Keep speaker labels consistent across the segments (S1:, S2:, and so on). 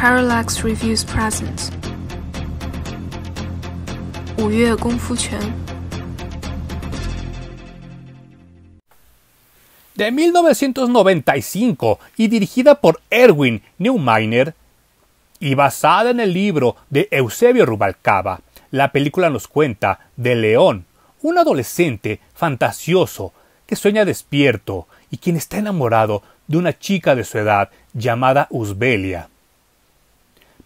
S1: Parallax Reviews de 1995 y dirigida por Erwin Neuminer y basada en el libro de Eusebio Rubalcaba, la película nos cuenta de León, un adolescente fantasioso que sueña despierto y quien está enamorado de una chica de su edad llamada Usbelia.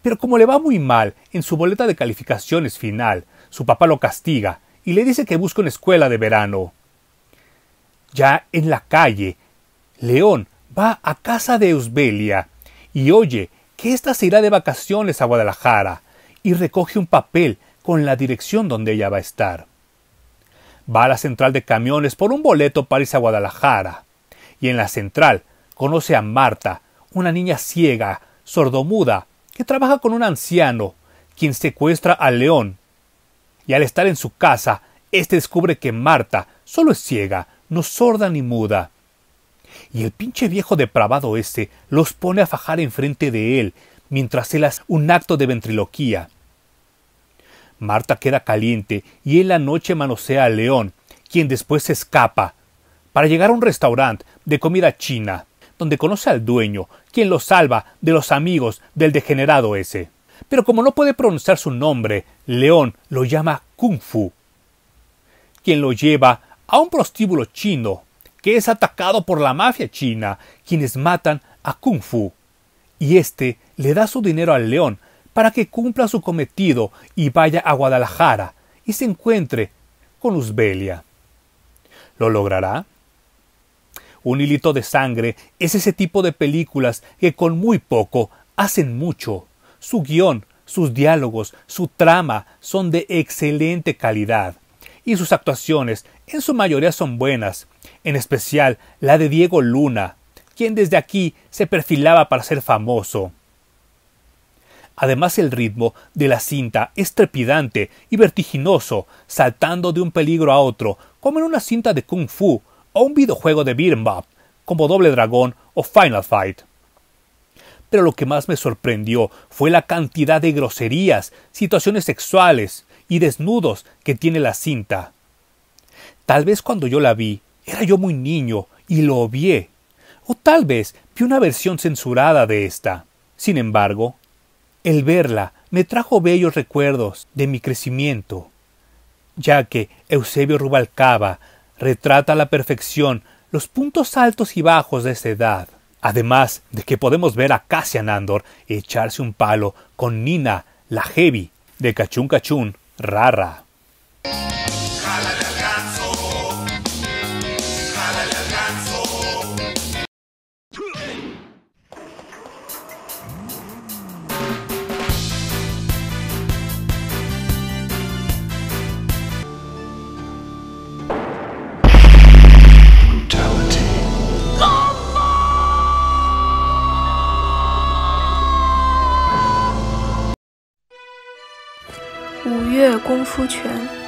S1: Pero como le va muy mal, en su boleta de calificaciones final, su papá lo castiga y le dice que busque una escuela de verano. Ya en la calle, León va a casa de Eusbelia y oye que ésta se irá de vacaciones a Guadalajara y recoge un papel con la dirección donde ella va a estar. Va a la central de camiones por un boleto para irse a Guadalajara y en la central conoce a Marta, una niña ciega, sordomuda, que trabaja con un anciano, quien secuestra al león. Y al estar en su casa, éste descubre que Marta solo es ciega, no sorda ni muda. Y el pinche viejo depravado este los pone a fajar enfrente de él, mientras él hace un acto de ventriloquía. Marta queda caliente y en la noche manosea al león, quien después se escapa, para llegar a un restaurante de comida china donde conoce al dueño, quien lo salva de los amigos del degenerado ese. Pero como no puede pronunciar su nombre, León lo llama Kung Fu, quien lo lleva a un prostíbulo chino, que es atacado por la mafia china, quienes matan a Kung Fu. Y este le da su dinero al león para que cumpla su cometido y vaya a Guadalajara y se encuentre con Usbelia. ¿Lo logrará? Un hilito de sangre es ese tipo de películas que con muy poco hacen mucho. Su guión, sus diálogos, su trama son de excelente calidad. Y sus actuaciones en su mayoría son buenas, en especial la de Diego Luna, quien desde aquí se perfilaba para ser famoso. Además el ritmo de la cinta es trepidante y vertiginoso, saltando de un peligro a otro, como en una cinta de kung fu, o un videojuego de beat'em up como Doble Dragón o Final Fight. Pero lo que más me sorprendió fue la cantidad de groserías, situaciones sexuales y desnudos que tiene la cinta. Tal vez cuando yo la vi, era yo muy niño y lo obvié, o tal vez vi una versión censurada de esta. Sin embargo, el verla me trajo bellos recuerdos de mi crecimiento, ya que Eusebio Rubalcaba retrata a la perfección los puntos altos y bajos de esta edad. Además de que podemos ver a Cassian Andor echarse un palo con Nina, la Heavy, de Cachun Cachún, Rara. 五岳功夫拳。